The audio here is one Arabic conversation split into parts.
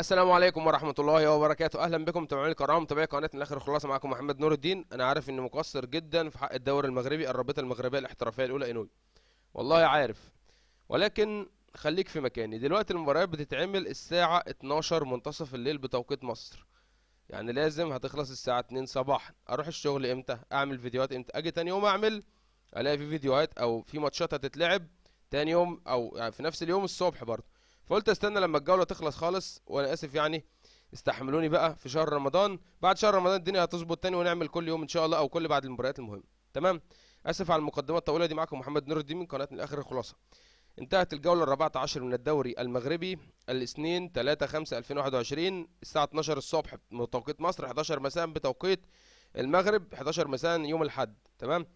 السلام عليكم ورحمة الله وبركاته، أهلا بكم متابعينا الكرام، متابعي قناة من آخر خلاصة معاكم محمد نور الدين، أنا عارف إني مقصر جدا في حق الدوري المغربي الرابطة المغربية الاحترافية الأولى إنوي. والله عارف. ولكن خليك في مكاني، دلوقتي المباريات بتتعمل الساعة 12 منتصف الليل بتوقيت مصر. يعني لازم هتخلص الساعة 2 صباحا، أروح الشغل إمتى؟ أعمل فيديوهات إمتى؟ أجي تاني يوم أعمل ألاقي في فيديوهات أو في ماتشات هتتلعب تاني يوم أو يعني في نفس اليوم الصبح برضه. فقلت استنى لما الجوله تخلص خالص وانا اسف يعني استحملوني بقى في شهر رمضان بعد شهر رمضان الدنيا هتظبط تاني ونعمل كل يوم ان شاء الله او كل بعد المباريات المهمه تمام اسف على المقدمه الطويله دي معاكم محمد نور الدين من قناه من الاخر الخلاصه انتهت الجوله الرابعة عشر من الدوري المغربي الاثنين 3 5 2021 الساعه 12 الصبح بتوقيت مصر 11 مساء بتوقيت المغرب 11 مساء يوم الاحد تمام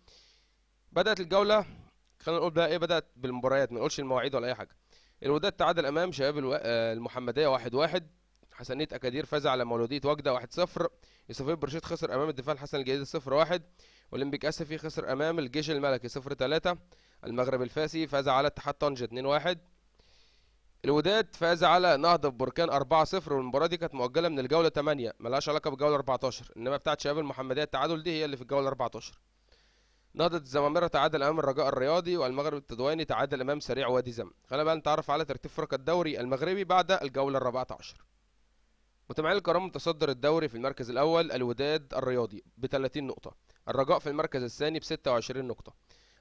بدات الجوله خلينا نقول بقى ايه بدات بالمباريات ما نقولش المواعيد ولا اي حاجه الوداد تعادل امام شباب الو... آه، المحمديه 1-1 واحد واحد. حسنيه اكادير فاز على مولوديه وجده 1-0 يوسفيه برشيد خسر امام الدفاع الحسن الجديد 0-1 اولمبيك اسفي خسر امام الجيش الملكي 0-3 المغرب الفاسي فاز على اتحاد طنجه 2-1 الوداد فاز على نهضة بركان 4-0 والمباراة دي كانت مؤجلة من الجولة 8 ملهاش علاقة بالجولة 14 إنما بتاعت شباب المحمدية التعادل دي هي اللي في الجولة 14 نهضة الزمامرة تعادل أمام الرجاء الرياضي والمغرب التدواني تعادل أمام سريع وادي زم خلينا بقى نتعرف على ترتيب فرق الدوري المغربي بعد الجولة الرابعة عشر متابعين الكرام متصدر الدوري في المركز الأول الوداد الرياضي ب 30 نقطة الرجاء في المركز الثاني ب 26 نقطة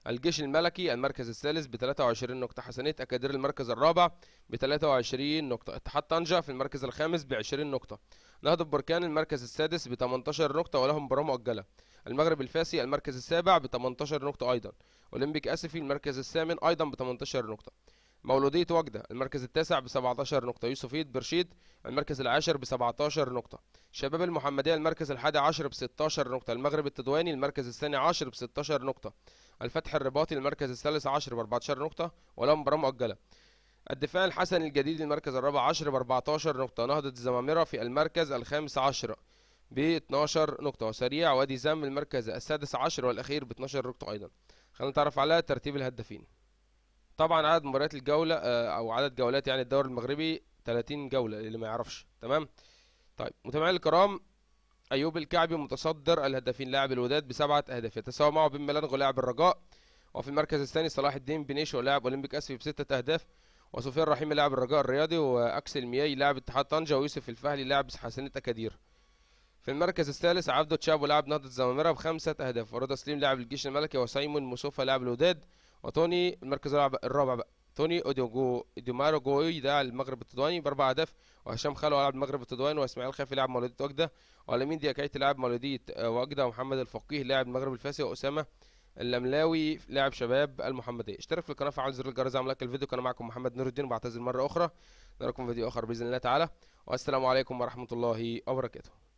الجيش الملكي المركز الثالث ب 23 نقطة حسنية أكادير المركز الرابع ب 23 نقطة اتحاد طنجة في المركز الخامس ب 20 نقطة نهضة بركان المركز السادس ب 18 نقطة ولهم مباراة مؤجلة المغرب الفاسي المركز السابع ب 18 نقطة أيضا أولمبيك أسفي المركز الثامن أيضا ب 18 نقطة مولودية وجدة المركز التاسع ب 17 نقطة يوسفيد برشيد المركز العاشر ب 17 نقطة شباب المحمدية المركز الحادي عشر ب 16 نقطة المغرب التدواني المركز الثاني عشر ب 16 نقطة الفتح الرباطي المركز الثالث عشر ب 14 نقطة ولا مباراة مؤجلة الدفاع الحسن الجديد المركز الرابع عشر ب 14 نقطة نهضة الزمامرة في المركز الخامس عشر ب 12 نقطة وسريع وادي زم المركز السادس عشر والأخير ب 12 نقطة أيضا خلينا نتعرف على ترتيب الهدافين طبعا عدد مباريات الجولة آه، أو عدد جولات يعني الدوري المغربي 30 جولة اللي ما يعرفش تمام طيب متابعين الكرام أيوب الكعبي متصدر الهدافين لاعب الوداد بسبعة أهداف يتساوى معه بن ملانغو لاعب الرجاء وفي المركز الثاني صلاح الدين بنيشو لاعب أولمبيك أسفي بستة أهداف وسفيان رحيم لاعب الرجاء الرياضي وأكسل مياي لاعب اتحاد طنجة ويوسف الفهلي لاعب حسنية أكادير في المركز الثالث عبده تشابو لاعب نهضة الزمامرة بخمسة أهداف ورضا سليم لاعب الجيش الملكي وسايمون موسوفا لاعب الوداد وتوني المركز الرابع بقى توني اوديوجو ديمارو جوي ده المغرب التدواني باربع اهداف وهشام خلو لاعب المغرب التدواني واسماعيل خافي لاعب مولوديه وجده ولامين دياكايتي لاعب مولوديه وجده ومحمد الفقيه لاعب المغرب الفاسي واسامه اللملاوي لاعب شباب المحمديه اشترك في القناه فعل زر الجرس اعمل لايك الفيديو كان معكم محمد نور الدين وبعتذر مره اخرى نراكم فيديو اخر باذن الله تعالى والسلام عليكم ورحمه الله وبركاته